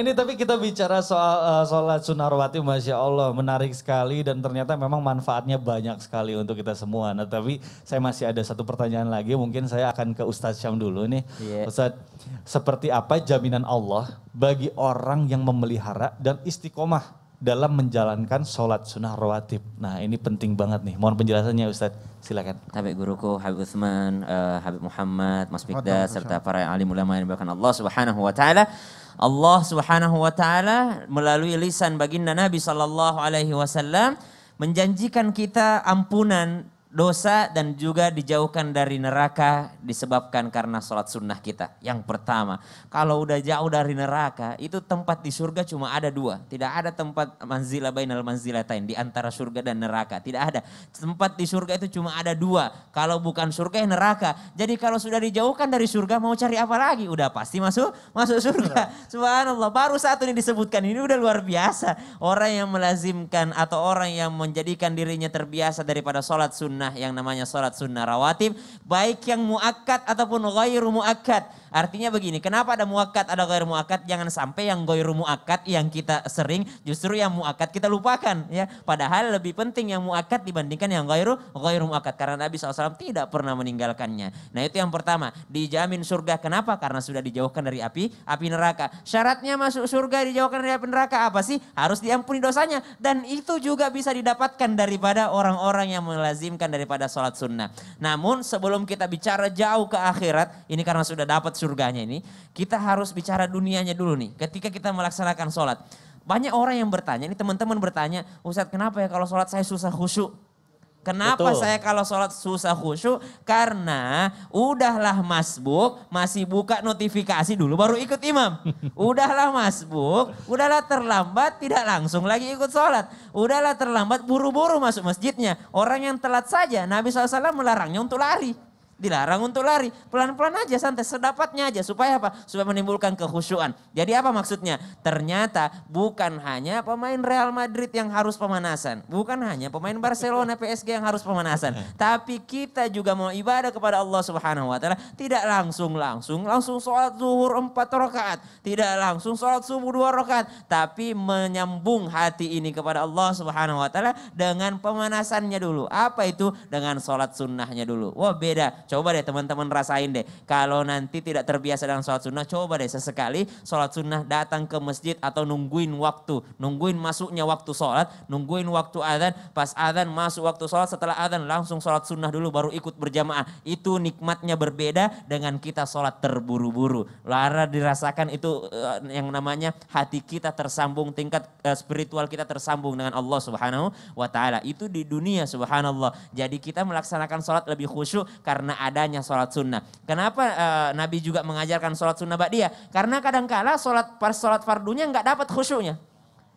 Ini tapi kita bicara soal uh, sholat sunarwati, masya Allah menarik sekali dan ternyata memang manfaatnya banyak sekali untuk kita semua. Nah tapi saya masih ada satu pertanyaan lagi, mungkin saya akan ke Ustadz Syam dulu nih. Yeah. Ustadz, seperti apa jaminan Allah bagi orang yang memelihara dan istiqomah dalam menjalankan sholat sunnah rawatib. Nah ini penting banget nih. Mohon penjelasannya Ustadz. Silakan. Habib guruku Habib Utsman, uh, eh, Habib Muhammad, Mas Mikda, serta para alim ulama yang bahkan Allah Subhanahu wa taala. Allah Subhanahu wa taala melalui lisan baginda Nabi sallallahu alaihi wasallam menjanjikan kita ampunan dosa dan juga dijauhkan dari neraka disebabkan karena sholat sunnah kita. Yang pertama, kalau udah jauh dari neraka, itu tempat di surga cuma ada dua. Tidak ada tempat manzila bainal manzilatain, di antara surga dan neraka. Tidak ada. Tempat di surga itu cuma ada dua. Kalau bukan surga ya neraka. Jadi kalau sudah dijauhkan dari surga, mau cari apa lagi? Udah pasti masuk masuk surga. Iya. Subhanallah, baru satu ini disebutkan. Ini udah luar biasa. Orang yang melazimkan atau orang yang menjadikan dirinya terbiasa daripada sholat sunnah sunnah yang namanya sholat sunnah rawatib. Baik yang muakat ataupun ghairu muakat Artinya begini, kenapa ada muakat ada ghairu muakat Jangan sampai yang ghairu muakat yang kita sering justru yang muakat kita lupakan ya. Padahal lebih penting yang muakat dibandingkan yang ghairu ghairu muakkad karena Nabi SAW tidak pernah meninggalkannya. Nah, itu yang pertama, dijamin surga. Kenapa? Karena sudah dijauhkan dari api api neraka. Syaratnya masuk surga dijauhkan dari api neraka apa sih? Harus diampuni dosanya dan itu juga bisa didapatkan daripada orang-orang yang melazimkan daripada sholat sunnah. Namun sebelum kita bicara jauh ke akhirat, ini karena sudah dapat surganya ini, kita harus bicara dunianya dulu nih. Ketika kita melaksanakan sholat. Banyak orang yang bertanya, ini teman-teman bertanya, Ustadz kenapa ya kalau sholat saya susah khusyuk? Kenapa Betul. saya kalau sholat susah khusyuk? Karena udahlah masbuk, masih buka notifikasi dulu baru ikut imam. Udahlah masbuk, udahlah terlambat tidak langsung lagi ikut sholat. Udahlah terlambat buru-buru masuk masjidnya. Orang yang telat saja Nabi SAW melarangnya untuk lari dilarang untuk lari. Pelan-pelan aja santai, sedapatnya aja. Supaya apa? Supaya menimbulkan kehusuan. Jadi apa maksudnya? Ternyata bukan hanya pemain Real Madrid yang harus pemanasan. Bukan hanya pemain Barcelona, PSG yang harus pemanasan. Tapi kita juga mau ibadah kepada Allah Subhanahu wa taala tidak langsung-langsung, langsung sholat zuhur empat rakaat, tidak langsung sholat subuh dua rakaat, tapi menyambung hati ini kepada Allah Subhanahu wa taala dengan pemanasannya dulu. Apa itu? Dengan sholat sunnahnya dulu. Wah, beda Coba deh teman-teman rasain deh. Kalau nanti tidak terbiasa dengan sholat sunnah, coba deh sesekali sholat sunnah datang ke masjid atau nungguin waktu. Nungguin masuknya waktu sholat, nungguin waktu adhan. Pas adhan masuk waktu sholat, setelah adhan langsung sholat sunnah dulu baru ikut berjamaah. Itu nikmatnya berbeda dengan kita sholat terburu-buru. Lara dirasakan itu eh, yang namanya hati kita tersambung, tingkat eh, spiritual kita tersambung dengan Allah subhanahu wa ta'ala. Itu di dunia subhanallah. Jadi kita melaksanakan sholat lebih khusyuk karena adanya sholat sunnah. Kenapa e, Nabi juga mengajarkan sholat sunnah dia? Karena kadangkala sholat pas sholat fardunya nggak dapat khusyuknya.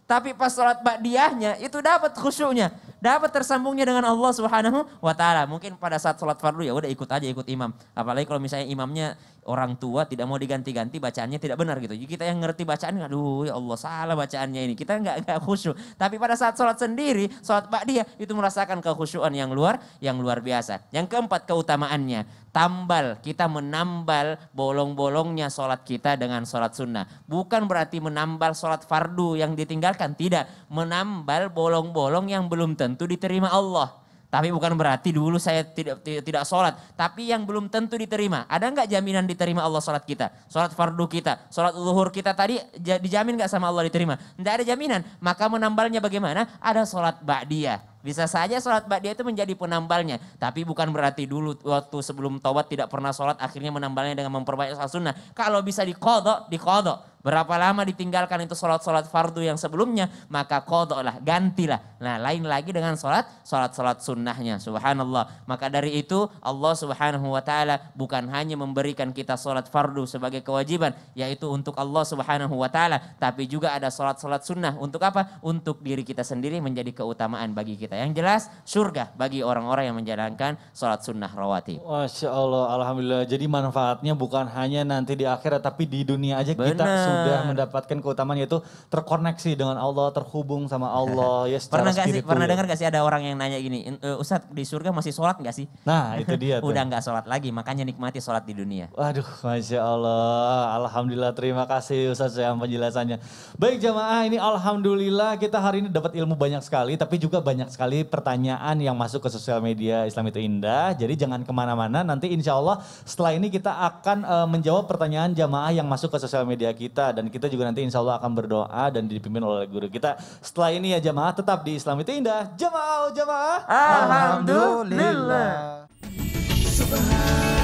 Tapi pas sholat ba'diyahnya itu dapat khusyuknya dapat tersambungnya dengan Allah Subhanahu wa taala. Mungkin pada saat sholat fardu ya udah ikut aja ikut imam. Apalagi kalau misalnya imamnya orang tua tidak mau diganti-ganti bacaannya tidak benar gitu. Jadi kita yang ngerti bacaan, aduh ya Allah salah bacaannya ini. Kita nggak nggak khusyuk. Tapi pada saat sholat sendiri, sholat pak dia itu merasakan kekhusyuan yang luar yang luar biasa. Yang keempat keutamaannya, tambal kita menambal bolong-bolongnya sholat kita dengan sholat sunnah. Bukan berarti menambal sholat fardu yang ditinggalkan, tidak. Menambal bolong-bolong yang belum tentu tentu diterima Allah. Tapi bukan berarti dulu saya tidak tidak sholat. Tapi yang belum tentu diterima. Ada nggak jaminan diterima Allah sholat kita? Sholat fardu kita, sholat luhur kita tadi dijamin nggak sama Allah diterima? Nggak ada jaminan. Maka menambalnya bagaimana? Ada sholat ba'diyah. Bisa saja sholat ba'diyah itu menjadi penambalnya. Tapi bukan berarti dulu waktu sebelum taubat tidak pernah sholat akhirnya menambalnya dengan memperbaiki sholat sunnah. Kalau bisa dikodok, dikodok. Berapa lama ditinggalkan itu sholat-sholat fardu yang sebelumnya, maka lah gantilah. Nah lain lagi dengan sholat, sholat-sholat sunnahnya. Subhanallah. Maka dari itu Allah subhanahu wa ta'ala bukan hanya memberikan kita sholat fardu sebagai kewajiban, yaitu untuk Allah subhanahu wa ta'ala, tapi juga ada sholat-sholat sunnah. Untuk apa? Untuk diri kita sendiri menjadi keutamaan bagi kita. Yang jelas surga bagi orang-orang yang menjalankan sholat sunnah rawatib. Masya Allah, Alhamdulillah. Jadi manfaatnya bukan hanya nanti di akhirat, tapi di dunia aja Bener. kita sudah mendapatkan keutamaan yaitu terkoneksi dengan Allah, terhubung sama Allah ya secara pernah gak sih, Pernah dengar gak sih ada orang yang nanya gini, eh, eh, Ustadz di surga masih sholat gak sih? Nah itu dia tuh. Udah nggak sholat lagi makanya nikmati sholat di dunia. Waduh Masya Allah, Alhamdulillah terima kasih Ustadz saya penjelasannya. Baik jamaah ini Alhamdulillah kita hari ini dapat ilmu banyak sekali tapi juga banyak sekali pertanyaan yang masuk ke sosial media Islam itu indah. Jadi jangan kemana-mana nanti insya Allah setelah ini kita akan uh, menjawab pertanyaan jamaah yang masuk ke sosial media kita kita dan kita juga nanti insya Allah akan berdoa dan dipimpin oleh guru kita. Setelah ini ya jamaah tetap di Islam itu indah. Jamaah, oh jamaah. Alhamdulillah. Alhamdulillah.